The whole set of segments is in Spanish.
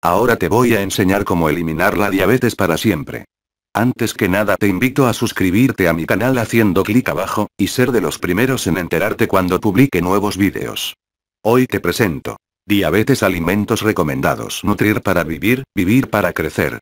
Ahora te voy a enseñar cómo eliminar la diabetes para siempre. Antes que nada te invito a suscribirte a mi canal haciendo clic abajo, y ser de los primeros en enterarte cuando publique nuevos vídeos. Hoy te presento. Diabetes alimentos recomendados nutrir para vivir, vivir para crecer.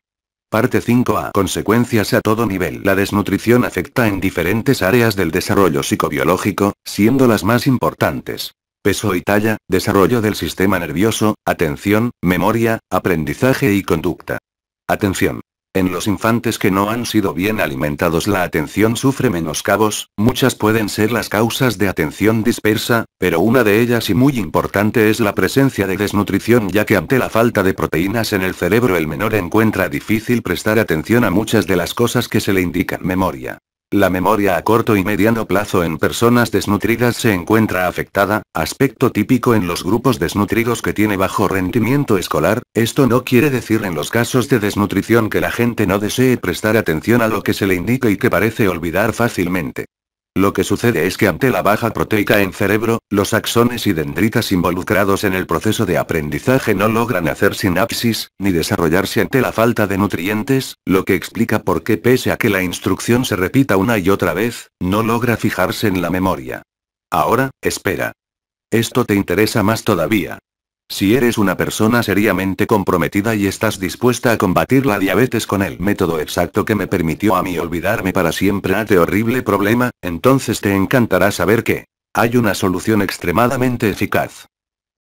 Parte 5a Consecuencias a todo nivel La desnutrición afecta en diferentes áreas del desarrollo psicobiológico, siendo las más importantes peso y talla, desarrollo del sistema nervioso, atención, memoria, aprendizaje y conducta. Atención. En los infantes que no han sido bien alimentados la atención sufre menoscabos, muchas pueden ser las causas de atención dispersa, pero una de ellas y muy importante es la presencia de desnutrición ya que ante la falta de proteínas en el cerebro el menor encuentra difícil prestar atención a muchas de las cosas que se le indican memoria. La memoria a corto y mediano plazo en personas desnutridas se encuentra afectada, aspecto típico en los grupos desnutridos que tiene bajo rendimiento escolar, esto no quiere decir en los casos de desnutrición que la gente no desee prestar atención a lo que se le indica y que parece olvidar fácilmente. Lo que sucede es que ante la baja proteica en cerebro, los axones y dendritas involucrados en el proceso de aprendizaje no logran hacer sinapsis, ni desarrollarse ante la falta de nutrientes, lo que explica por qué pese a que la instrucción se repita una y otra vez, no logra fijarse en la memoria. Ahora, espera. Esto te interesa más todavía. Si eres una persona seriamente comprometida y estás dispuesta a combatir la diabetes con el método exacto que me permitió a mí olvidarme para siempre a este horrible problema, entonces te encantará saber que hay una solución extremadamente eficaz.